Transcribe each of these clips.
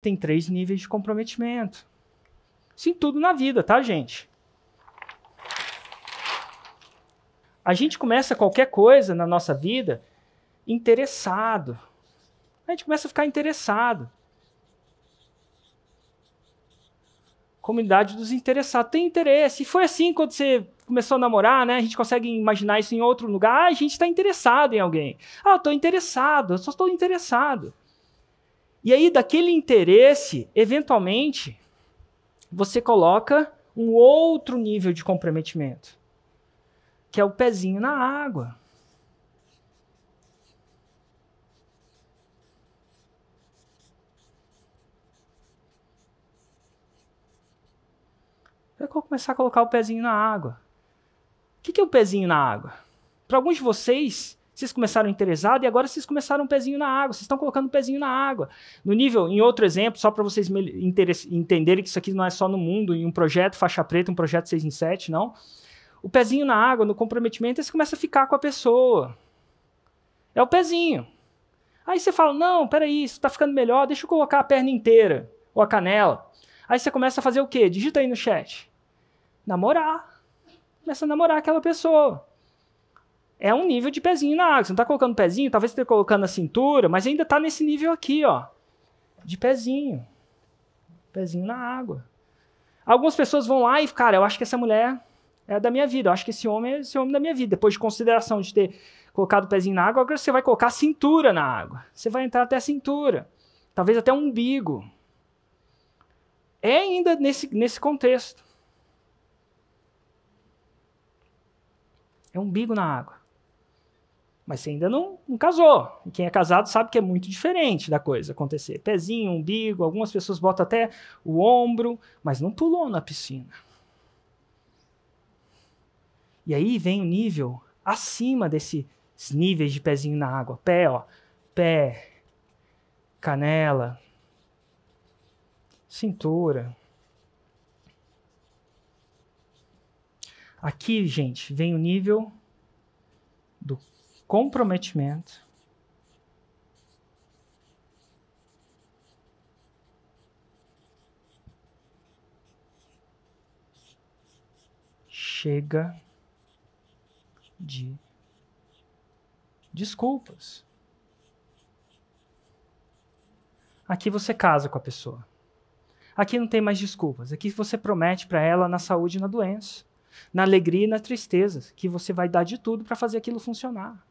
tem três níveis de comprometimento. Isso em tudo na vida, tá, gente? A gente começa qualquer coisa na nossa vida interessado. A gente começa a ficar interessado. Comunidade dos interessados. Tem interesse. E foi assim quando você começou a namorar, né? A gente consegue imaginar isso em outro lugar. Ah, a gente está interessado em alguém. Ah, eu estou interessado. Eu só estou interessado. E aí, daquele interesse, eventualmente, você coloca um outro nível de comprometimento, que é o pezinho na água. Eu vou começar a colocar o pezinho na água. O que é o pezinho na água? Para alguns de vocês, vocês começaram interessado e agora vocês começaram um pezinho na água. Vocês estão colocando um pezinho na água. No nível, em outro exemplo, só para vocês entenderem que isso aqui não é só no mundo, em um projeto faixa preta, um projeto 6 em 7, não. O pezinho na água, no comprometimento, você começa a ficar com a pessoa. É o pezinho. Aí você fala: não, peraí, isso está ficando melhor, deixa eu colocar a perna inteira ou a canela. Aí você começa a fazer o quê? Digita aí no chat. Namorar. Começa a namorar aquela pessoa é um nível de pezinho na água. Você não está colocando pezinho, talvez você esteja colocando a cintura, mas ainda está nesse nível aqui, ó. De pezinho. Pezinho na água. Algumas pessoas vão lá e, cara, eu acho que essa mulher é da minha vida. Eu acho que esse homem é esse homem é da minha vida. Depois de consideração de ter colocado o pezinho na água, agora você vai colocar a cintura na água. Você vai entrar até a cintura. Talvez até o umbigo. É ainda nesse, nesse contexto. É umbigo na água mas você ainda não, não casou. E quem é casado sabe que é muito diferente da coisa acontecer. Pezinho, umbigo, algumas pessoas botam até o ombro, mas não pulou na piscina. E aí vem o nível acima desses níveis de pezinho na água. Pé, ó. Pé, canela, cintura. Aqui, gente, vem o nível do comprometimento, chega de desculpas. Aqui você casa com a pessoa. Aqui não tem mais desculpas. Aqui você promete para ela na saúde e na doença, na alegria e na tristeza, que você vai dar de tudo para fazer aquilo funcionar.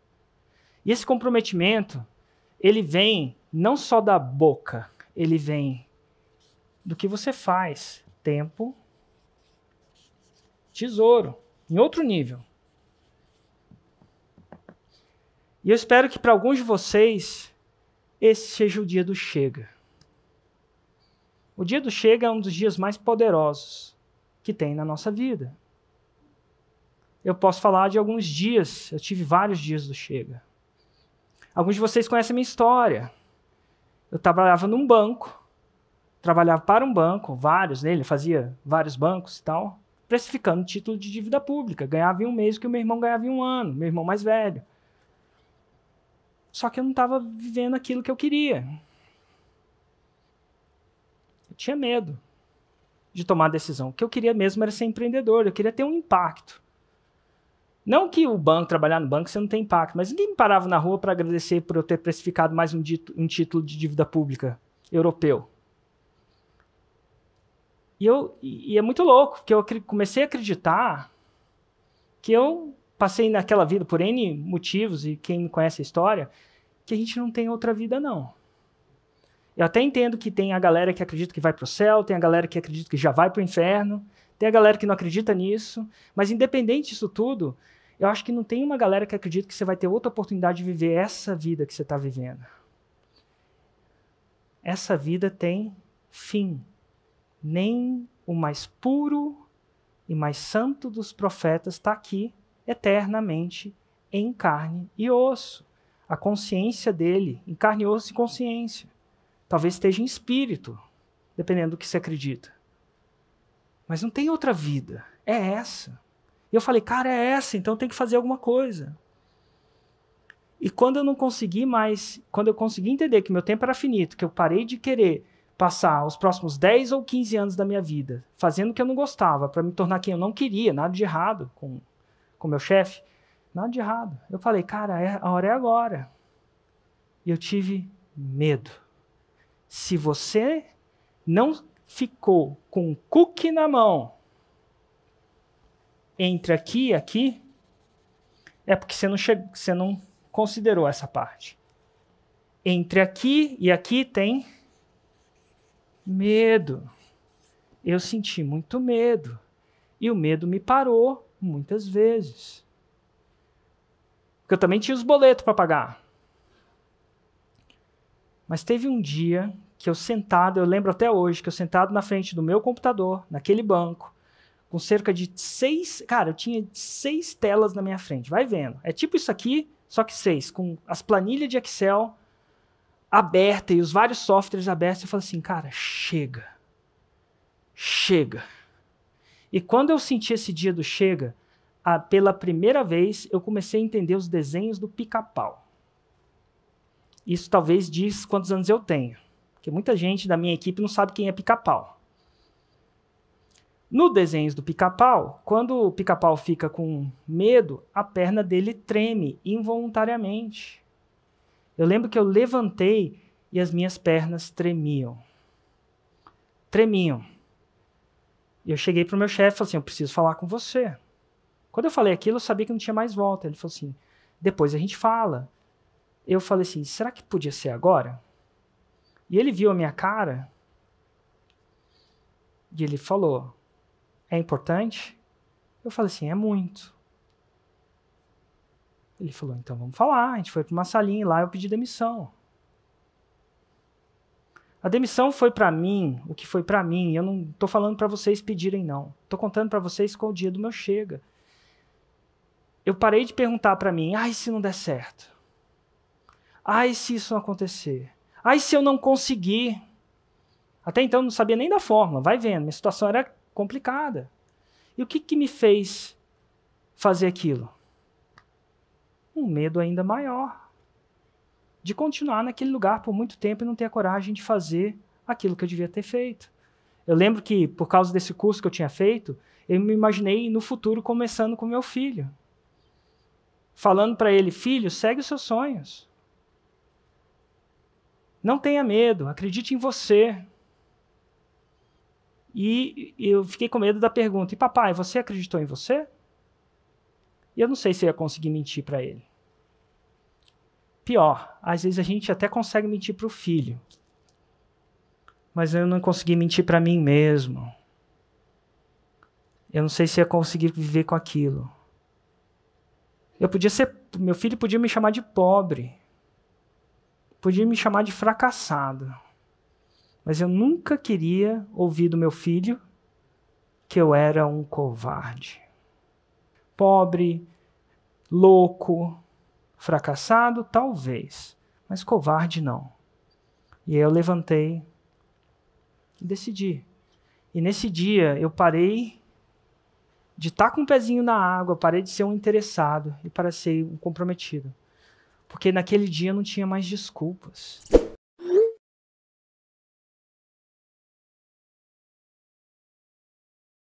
E esse comprometimento, ele vem não só da boca, ele vem do que você faz, tempo, tesouro, em outro nível. E eu espero que para alguns de vocês esse seja o dia do chega. O dia do chega é um dos dias mais poderosos que tem na nossa vida. Eu posso falar de alguns dias, eu tive vários dias do chega. Alguns de vocês conhecem a minha história. Eu trabalhava num banco, trabalhava para um banco, vários nele, fazia vários bancos e tal, precificando título de dívida pública. Ganhava em um mês o que o meu irmão ganhava em um ano, meu irmão mais velho. Só que eu não estava vivendo aquilo que eu queria. Eu tinha medo de tomar a decisão. O que eu queria mesmo era ser empreendedor, eu queria ter um impacto. Não que o banco, trabalhar no banco, você não tem impacto, mas ninguém me parava na rua para agradecer por eu ter precificado mais um, dito, um título de dívida pública europeu. E, eu, e é muito louco, porque eu comecei a acreditar que eu passei naquela vida por N motivos, e quem me conhece a história, que a gente não tem outra vida, não. Eu até entendo que tem a galera que acredita que vai para o céu, tem a galera que acredita que já vai para o inferno, tem a galera que não acredita nisso, mas independente disso tudo, eu acho que não tem uma galera que acredita que você vai ter outra oportunidade de viver essa vida que você está vivendo. Essa vida tem fim. Nem o mais puro e mais santo dos profetas está aqui eternamente em carne e osso. A consciência dele, em carne, osso e consciência. Talvez esteja em espírito, dependendo do que você acredita. Mas não tem outra vida, é essa. E eu falei, cara, é essa, então tem que fazer alguma coisa. E quando eu não consegui mais, quando eu consegui entender que meu tempo era finito, que eu parei de querer passar os próximos 10 ou 15 anos da minha vida fazendo o que eu não gostava, para me tornar quem eu não queria, nada de errado com com meu chefe, nada de errado. Eu falei, cara, é, a hora é agora. E eu tive medo. Se você não ficou com um cookie na mão, entre aqui e aqui, é porque você não, chegou, você não considerou essa parte. Entre aqui e aqui tem medo. Eu senti muito medo. E o medo me parou muitas vezes. Porque eu também tinha os boletos para pagar. Mas teve um dia que eu sentado, eu lembro até hoje, que eu sentado na frente do meu computador, naquele banco, com cerca de seis. Cara, eu tinha seis telas na minha frente. Vai vendo. É tipo isso aqui, só que seis, com as planilhas de Excel aberta e os vários softwares abertos. Eu falo assim, cara, chega. Chega. E quando eu senti esse dia do chega, a, pela primeira vez eu comecei a entender os desenhos do pica-pau. Isso talvez diz quantos anos eu tenho. Porque muita gente da minha equipe não sabe quem é pica-pau. No desenhos do pica-pau, quando o pica-pau fica com medo, a perna dele treme involuntariamente. Eu lembro que eu levantei e as minhas pernas tremiam. Tremiam. E eu cheguei para o meu chefe e falei assim: Eu preciso falar com você. Quando eu falei aquilo, eu sabia que não tinha mais volta. Ele falou assim: Depois a gente fala. Eu falei assim: Será que podia ser agora? E ele viu a minha cara e ele falou: é importante? Eu falei assim: é muito. Ele falou: então vamos falar. A gente foi para uma salinha e lá eu pedi demissão. A demissão foi para mim, o que foi para mim. Eu não estou falando para vocês pedirem não. Estou contando para vocês qual o dia do meu chega. Eu parei de perguntar para mim: "Ai, se não der certo. Ai, se isso não acontecer. Ai, se eu não conseguir". Até então não sabia nem da fórmula, vai vendo. Minha situação era complicada. E o que, que me fez fazer aquilo? Um medo ainda maior de continuar naquele lugar por muito tempo e não ter a coragem de fazer aquilo que eu devia ter feito. Eu lembro que, por causa desse curso que eu tinha feito, eu me imaginei no futuro começando com meu filho. Falando para ele, filho, segue os seus sonhos. Não tenha medo, acredite em você. E eu fiquei com medo da pergunta: e papai, você acreditou em você? E eu não sei se eu ia conseguir mentir para ele. Pior, às vezes a gente até consegue mentir para o filho, mas eu não consegui mentir para mim mesmo. Eu não sei se ia conseguir viver com aquilo. Eu podia ser, meu filho podia me chamar de pobre, podia me chamar de fracassado. Mas eu nunca queria ouvir do meu filho que eu era um covarde. Pobre, louco, fracassado, talvez, mas covarde não. E aí eu levantei e decidi. E nesse dia eu parei de estar tá com o um pezinho na água, parei de ser um interessado e de ser um comprometido. Porque naquele dia não tinha mais desculpas.